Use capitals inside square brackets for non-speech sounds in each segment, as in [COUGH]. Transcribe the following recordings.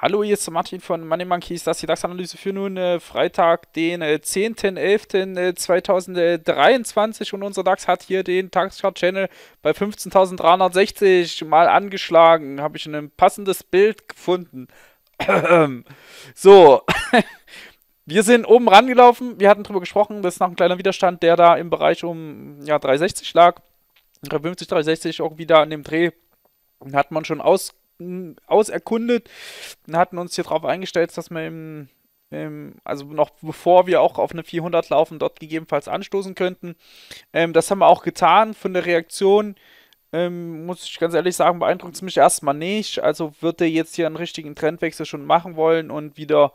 Hallo, hier ist Martin von Money Monkeys, das ist die DAX-Analyse für nun äh, Freitag, den äh, 10.11.2023 äh, und unser DAX hat hier den Tageschart-Channel bei 15.360 mal angeschlagen. Habe ich ein passendes Bild gefunden. [CLEARS THROAT] so, [LAUGHS] wir sind oben rangelaufen, wir hatten darüber gesprochen, das ist noch ein kleiner Widerstand, der da im Bereich um ja, 360 lag. 50 360 auch wieder an dem Dreh hat man schon aus, hm, auserkundet und hatten uns hier drauf eingestellt, dass wir im, im, also noch bevor wir auch auf eine 400 laufen, dort gegebenenfalls anstoßen könnten. Ähm, das haben wir auch getan. Von der Reaktion ähm, muss ich ganz ehrlich sagen, beeindruckt es mich erstmal nicht. Also wird er jetzt hier einen richtigen Trendwechsel schon machen wollen und wieder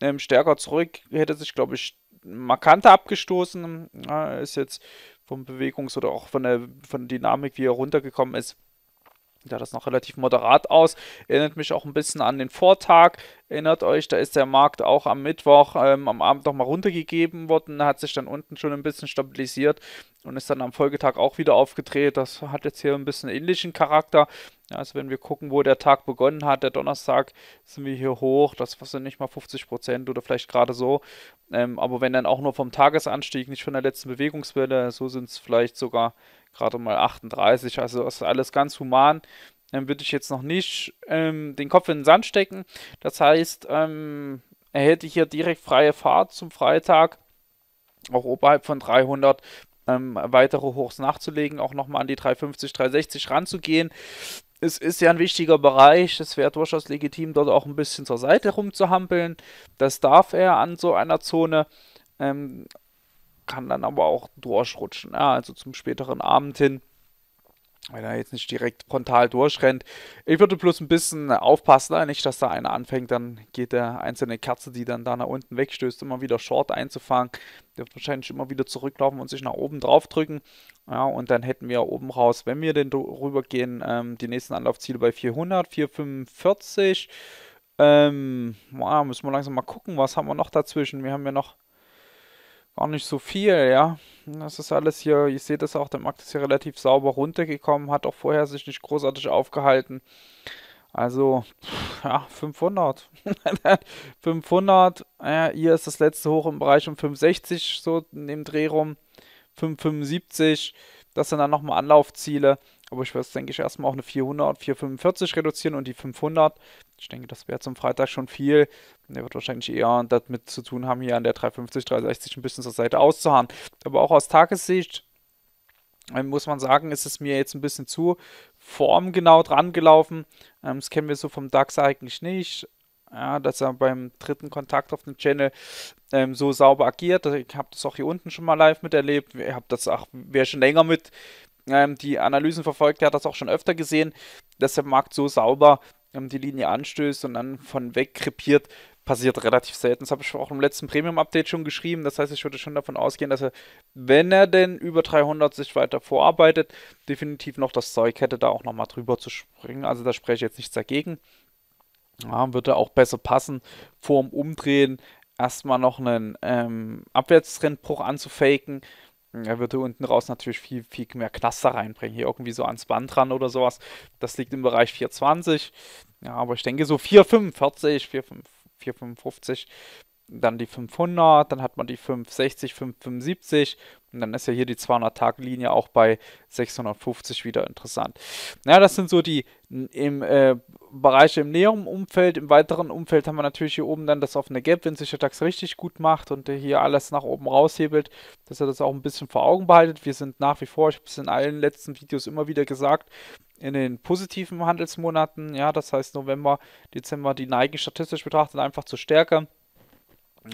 ähm, stärker zurück, hätte sich, glaube ich, markanter abgestoßen. Ja, ist jetzt vom Bewegungs- oder auch von der, von der Dynamik, wie er runtergekommen ist, sah das noch relativ moderat aus. Erinnert mich auch ein bisschen an den Vortag. Erinnert euch, da ist der Markt auch am Mittwoch ähm, am Abend nochmal runtergegeben worden, hat sich dann unten schon ein bisschen stabilisiert und ist dann am Folgetag auch wieder aufgedreht. Das hat jetzt hier ein bisschen ähnlichen Charakter. Also wenn wir gucken, wo der Tag begonnen hat, der Donnerstag, sind wir hier hoch. Das sind nicht mal 50 Prozent oder vielleicht gerade so. Ähm, aber wenn dann auch nur vom Tagesanstieg, nicht von der letzten Bewegungswelle, so sind es vielleicht sogar gerade mal 38. Also das ist alles ganz human dann würde ich jetzt noch nicht ähm, den Kopf in den Sand stecken. Das heißt, ähm, er hätte hier direkt freie Fahrt zum Freitag, auch oberhalb von 300 ähm, weitere Hochs nachzulegen, auch nochmal an die 350, 360 ranzugehen. Es ist ja ein wichtiger Bereich, es wäre durchaus legitim, dort auch ein bisschen zur Seite rumzuhampeln. Das darf er an so einer Zone. Ähm, kann dann aber auch durchrutschen, ja, also zum späteren Abend hin wenn er jetzt nicht direkt frontal durchrennt. Ich würde bloß ein bisschen aufpassen, ne? nicht, dass da einer anfängt, dann geht der einzelne Kerze, die dann da nach unten wegstößt, immer wieder Short einzufangen. Der wird wahrscheinlich immer wieder zurücklaufen und sich nach oben drauf drücken. Ja, und dann hätten wir oben raus, wenn wir denn rübergehen, ähm, die nächsten Anlaufziele bei 400, 445. Ähm, wow, müssen wir langsam mal gucken, was haben wir noch dazwischen? Wir haben ja noch gar nicht so viel, ja. Das ist alles hier, ich sehe das auch, der Markt ist hier relativ sauber runtergekommen, hat auch vorher sich nicht großartig aufgehalten. Also, ja, 500. 500, äh, hier ist das letzte Hoch im Bereich um 560, so in dem Dreh rum. 575, das sind dann nochmal Anlaufziele. Aber ich würde es, denke ich, erstmal auch eine 400, 445 reduzieren und die 500 ich denke, das wäre zum Freitag schon viel. Der wird wahrscheinlich eher damit zu tun haben, hier an der 350, 360 ein bisschen zur Seite auszuharren. Aber auch aus Tagessicht ähm, muss man sagen, ist es mir jetzt ein bisschen zu formgenau dran gelaufen. Ähm, das kennen wir so vom DAX eigentlich nicht. Ja, dass er beim dritten Kontakt auf dem Channel ähm, so sauber agiert. Also, ich habe das auch hier unten schon mal live miterlebt. Ich habe das auch, wer schon länger mit ähm, die Analysen verfolgt, der hat das auch schon öfter gesehen, dass der Markt so sauber ähm, die Linie anstößt und dann von weg krepiert, passiert relativ selten. Das habe ich auch im letzten Premium-Update schon geschrieben. Das heißt, ich würde schon davon ausgehen, dass er, wenn er denn über 300 sich weiter vorarbeitet, definitiv noch das Zeug hätte, da auch nochmal drüber zu springen. Also da spreche ich jetzt nichts dagegen. Ja, würde auch besser passen, vorm Umdrehen erstmal noch einen ähm, Abwärtstrendbruch anzufaken er würde unten raus natürlich viel, viel mehr Cluster reinbringen. Hier irgendwie so ans Band ran oder sowas. Das liegt im Bereich 420. Ja, aber ich denke so 445, 455, dann die 500, dann hat man die 560, 575 und dann ist ja hier die 200 tag linie auch bei 650 wieder interessant. Naja, das sind so die im äh, Bereich im näheren Umfeld. Im weiteren Umfeld haben wir natürlich hier oben dann das offene Gap, wenn sich der DAX richtig gut macht und hier alles nach oben raushebelt, dass er das auch ein bisschen vor Augen behaltet. Wir sind nach wie vor, ich habe es in allen letzten Videos immer wieder gesagt, in den positiven Handelsmonaten, ja, das heißt November, Dezember, die neigen statistisch betrachtet einfach zur Stärke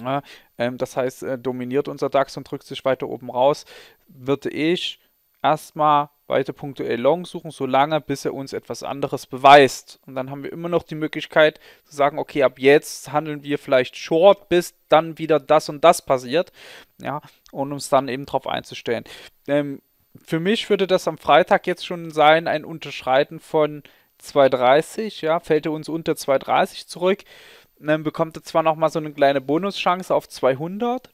ja, ähm, das heißt, äh, dominiert unser DAX und drückt sich weiter oben raus, würde ich erstmal weiter punktuell Long suchen, solange bis er uns etwas anderes beweist. Und dann haben wir immer noch die Möglichkeit zu sagen, okay, ab jetzt handeln wir vielleicht Short, bis dann wieder das und das passiert. Ja, und uns dann eben darauf einzustellen. Ähm, für mich würde das am Freitag jetzt schon sein, ein Unterschreiten von 2,30. Ja, fällt er uns unter 2,30 zurück, Ne, dann bekommt er zwar nochmal so eine kleine Bonuschance auf 200,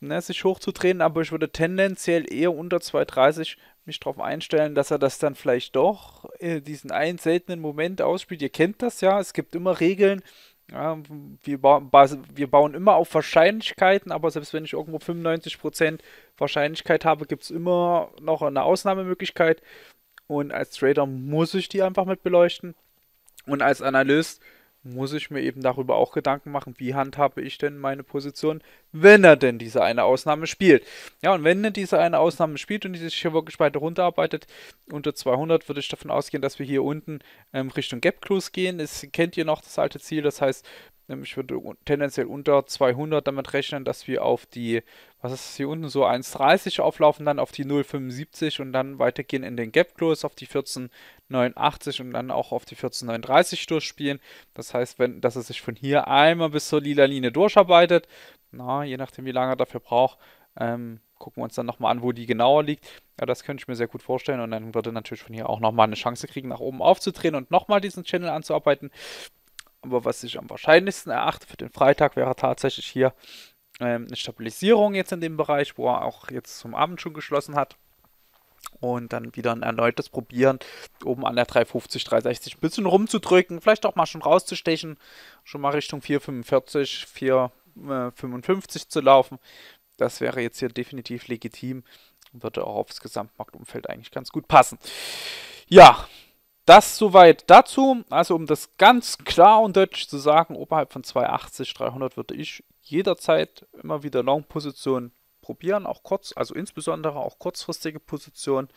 ne, sich hochzudrehen, aber ich würde tendenziell eher unter 230 mich darauf einstellen, dass er das dann vielleicht doch äh, diesen einen seltenen Moment ausspielt. Ihr kennt das ja, es gibt immer Regeln. Ja, wir, ba wir bauen immer auf Wahrscheinlichkeiten, aber selbst wenn ich irgendwo 95% Wahrscheinlichkeit habe, gibt es immer noch eine Ausnahmemöglichkeit. Und als Trader muss ich die einfach mit beleuchten. Und als Analyst muss ich mir eben darüber auch Gedanken machen, wie handhabe ich denn meine Position, wenn er denn diese eine Ausnahme spielt. Ja, und wenn er diese eine Ausnahme spielt und die sich hier wirklich weiter runterarbeitet, unter 200 würde ich davon ausgehen, dass wir hier unten ähm, Richtung Gap Close gehen. Es kennt ihr noch das alte Ziel, das heißt ich würde tendenziell unter 200 damit rechnen, dass wir auf die, was ist hier unten, so 1,30 auflaufen, dann auf die 0,75 und dann weitergehen in den Gap Close auf die 14,89 und dann auch auf die 14,39 durchspielen. Das heißt, wenn, dass er sich von hier einmal bis zur lila Linie durcharbeitet, na, je nachdem wie lange er dafür braucht, ähm, gucken wir uns dann nochmal an, wo die genauer liegt. Ja, das könnte ich mir sehr gut vorstellen und dann würde er natürlich von hier auch nochmal eine Chance kriegen, nach oben aufzudrehen und nochmal diesen Channel anzuarbeiten. Aber was ich am wahrscheinlichsten erachte für den Freitag wäre tatsächlich hier ähm, eine Stabilisierung jetzt in dem Bereich, wo er auch jetzt zum Abend schon geschlossen hat. Und dann wieder ein erneutes Probieren, oben an der 350, 360 ein bisschen rumzudrücken, vielleicht auch mal schon rauszustechen, schon mal Richtung 445, 455 äh, zu laufen. Das wäre jetzt hier definitiv legitim und würde auch aufs Gesamtmarktumfeld eigentlich ganz gut passen. Ja, das soweit dazu. Also um das ganz klar und deutlich zu sagen, oberhalb von 280, 300 würde ich jederzeit immer wieder Long-Positionen probieren, auch kurz, also insbesondere auch kurzfristige Positionen.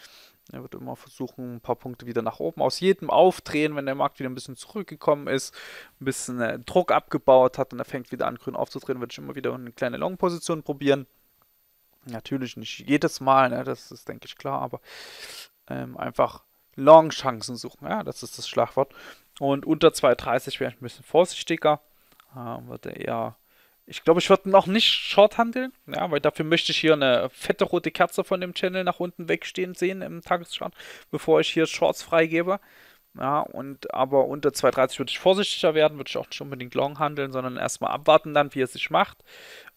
Er wird immer versuchen, ein paar Punkte wieder nach oben aus jedem aufdrehen, wenn der Markt wieder ein bisschen zurückgekommen ist, ein bisschen äh, Druck abgebaut hat und er fängt wieder an, grün aufzudrehen, würde ich immer wieder eine kleine Long-Position probieren. Natürlich nicht jedes Mal, ne, das ist, denke ich, klar, aber ähm, einfach Long-Chancen suchen. Ja, das ist das Schlagwort. Und unter 2,30 wäre ich ein bisschen vorsichtiger. Äh, würde eher. Ich glaube, ich würde noch nicht short handeln, ja, weil dafür möchte ich hier eine fette rote Kerze von dem Channel nach unten wegstehen sehen im Tageschart, bevor ich hier Shorts freigebe. Ja, und aber unter 2,30 würde ich vorsichtiger werden, würde ich auch nicht unbedingt long handeln, sondern erstmal abwarten dann, wie er sich macht,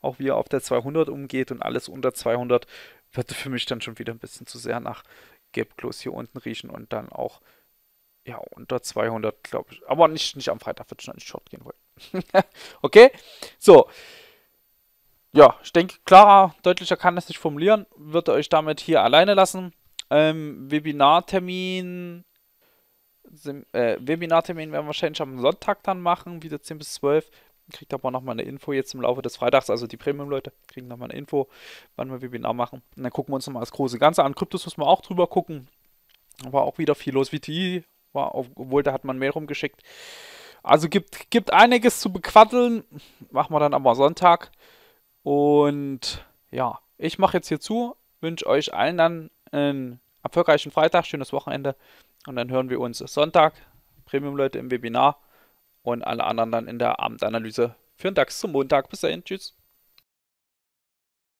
auch wie er auf der 200 umgeht und alles unter 200 würde für mich dann schon wieder ein bisschen zu sehr nach Gelbklos hier unten riechen und dann auch ja, unter 200, glaube ich. Aber nicht, nicht am Freitag wird schon ein Short gehen wollen. [LAUGHS] okay? So. Ja, ich denke, klarer, deutlicher kann das nicht formulieren. Würde euch damit hier alleine lassen. Ähm, Webinartermin. Äh, Webinartermin werden wir wahrscheinlich am Sonntag dann machen, wieder 10 bis 12. Kriegt aber nochmal eine Info jetzt im Laufe des Freitags. Also die Premium-Leute kriegen nochmal eine Info, wann wir Webinar machen. Und dann gucken wir uns nochmal das große Ganze an. Kryptos müssen wir auch drüber gucken. War auch wieder viel los. VTI e war, obwohl da hat man mehr rumgeschickt. Also gibt, gibt einiges zu bequatteln. Machen wir dann aber Sonntag. Und ja, ich mache jetzt hier zu. Wünsche euch allen dann einen erfolgreichen Freitag, schönes Wochenende. Und dann hören wir uns Sonntag. Premium-Leute im Webinar und alle anderen dann in der Abendanalyse. für den DAX zum Montag. Bis dahin. Tschüss.